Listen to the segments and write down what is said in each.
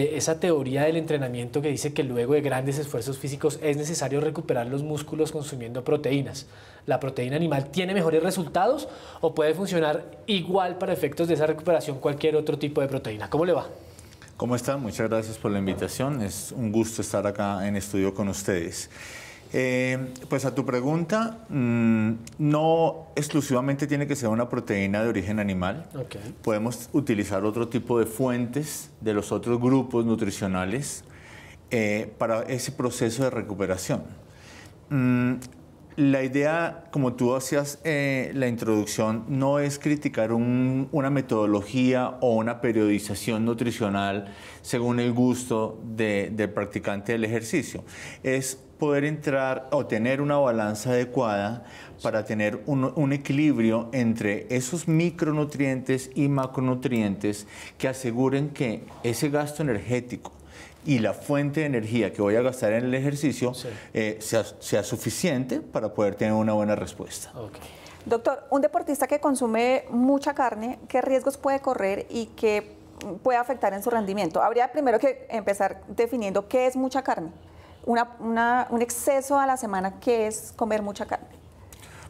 E-, esa teoría del entrenamiento que dice que luego de grandes esfuerzos físicos es necesario recuperar los músculos consumiendo proteínas. ¿La proteína animal tiene mejores resultados o puede funcionar igual para efectos de esa recuperación cualquier otro tipo de proteína? ¿Cómo le va? ¿Cómo están? Muchas gracias por la invitación. Es un gusto estar acá en estudio con ustedes. Eh, pues a tu pregunta, mm, no exclusivamente tiene que ser una proteína de origen animal. Podemos utilizar otro tipo de fuentes de los otros grupos nutricionales eh, para ese proceso de recuperación. Mm, la idea, como tú hacías eh, la introducción, no es criticar una metodología o una periodización nutricional según el gusto del practicante del ejercicio. Es poder entrar o tener una balanza adecuada para tener un, equilibrio entre esos micronutrientes y macronutrientes que aseguren que ese gasto energético y la fuente de energía que voy a gastar en el ejercicio eh, sea, suficiente para poder tener una buena respuesta. Doctor, un deportista que consume mucha carne, ¿qué riesgos puede correr y qué puede afectar en su rendimiento? Habría primero que empezar definiendo qué es mucha carne. Una, una, un exceso a la semana, ¿qué es comer mucha carne?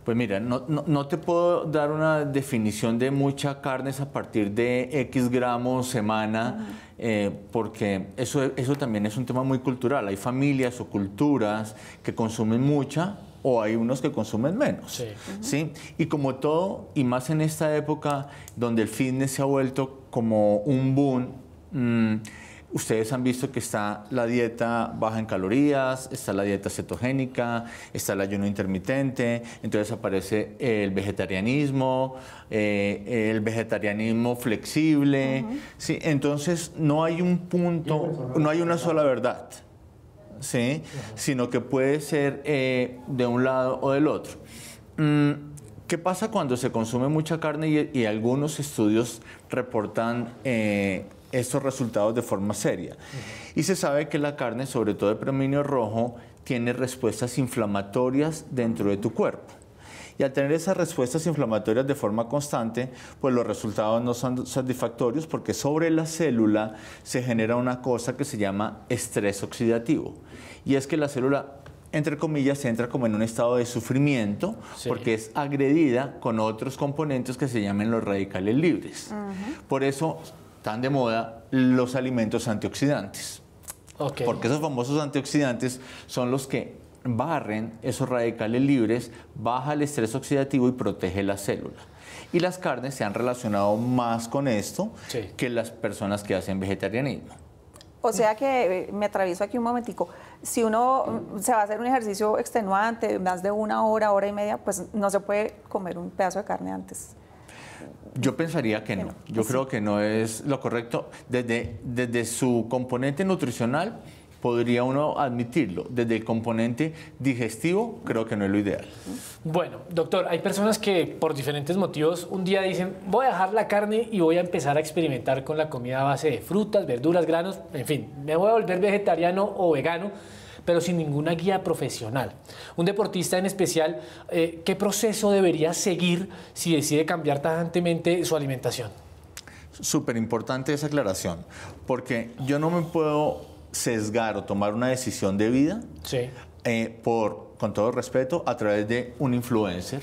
Pues mira, no, no, te puedo dar una definición de mucha carne a partir de X gramos semana, eh, porque eso, eso también es un tema muy cultural. Hay familias o culturas que consumen mucha o hay unos que consumen menos. Y como todo, y más en esta época donde el fitness se ha vuelto como un boom, mm, Ustedes han visto que está la dieta baja en calorías, está la dieta cetogénica, está el ayuno intermitente, entonces aparece el vegetarianismo, eh, el vegetarianismo flexible. Entonces no hay un punto, no hay una sola verdad, ¿sí? sino que puede ser eh, de un lado o del otro. Mm, ¿Qué pasa cuando se consume mucha carne y, algunos estudios reportan eh, esos resultados de forma seria. Y se sabe que la carne, sobre todo el predominio rojo, tiene respuestas inflamatorias dentro de tu cuerpo. Y al tener esas respuestas inflamatorias de forma constante, pues los resultados no son satisfactorios porque sobre la célula se genera una cosa que se llama estrés oxidativo. Y es que la célula entre comillas, se entra como en un estado de sufrimiento porque es agredida con otros componentes que se llaman los radicales libres. Por eso tan de moda los alimentos antioxidantes. Porque esos famosos antioxidantes son los que barren esos radicales libres, baja el estrés oxidativo y protege la célula. Y las carnes se han relacionado más con esto que las personas que hacen vegetarianismo. O sea que eh, me atravieso aquí un momentico. Si uno mm, se va a hacer un ejercicio extenuante, más de una hora, hora y media, pues no se puede comer un pedazo de carne antes. Yo pensaría que no. Yo pues creo que no es lo correcto. Desde, desde su componente nutricional podría uno admitirlo. Desde el componente digestivo creo que no es lo ideal. Bueno, doctor, hay personas que por diferentes motivos un día dicen voy a dejar la carne y voy a empezar a experimentar con la comida a base de frutas, verduras, granos, en fin, me voy a volver vegetariano o vegano pero sin ninguna guía profesional. Un deportista en especial, eh, ¿qué proceso debería seguir si decide cambiar tajantemente su alimentación? Súper importante esa aclaración, porque yo no me puedo sesgar o tomar una decisión de vida eh, por, con todo respeto, a través de un influencer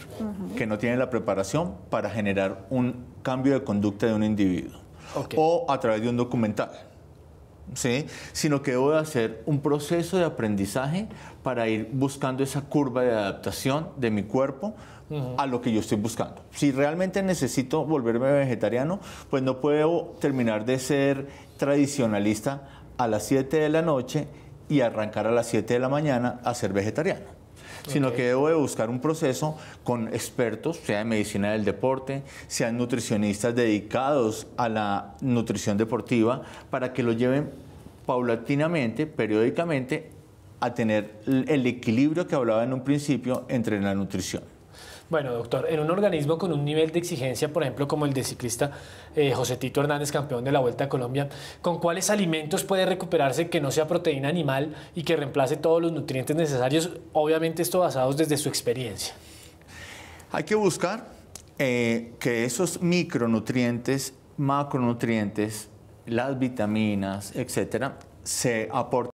que no tiene la preparación para generar un cambio de conducta de un individuo o a través de un documental sino que debo de hacer un proceso de aprendizaje para ir buscando esa curva de adaptación de mi cuerpo a lo que yo estoy buscando. Si realmente necesito volverme vegetariano, pues no puedo terminar de ser tradicionalista a las 7 de la noche y arrancar a las 7 de la mañana a ser vegetariano sino que debo de buscar un proceso con expertos, sea de medicina del deporte, sean nutricionistas dedicados a la nutrición deportiva, para que lo lleven paulatinamente, periódicamente, a tener el equilibrio que hablaba en un principio entre la nutrición. Bueno, doctor, en un organismo con un nivel de exigencia, por ejemplo, como el de ciclista eh, José Tito Hernández, campeón de la Vuelta a Colombia, ¿con cuáles alimentos puede recuperarse que no sea proteína animal y que reemplace todos los nutrientes necesarios? Obviamente esto basados desde su experiencia. Hay que buscar eh, que esos micronutrientes, macronutrientes, las vitaminas, etcétera, se aportan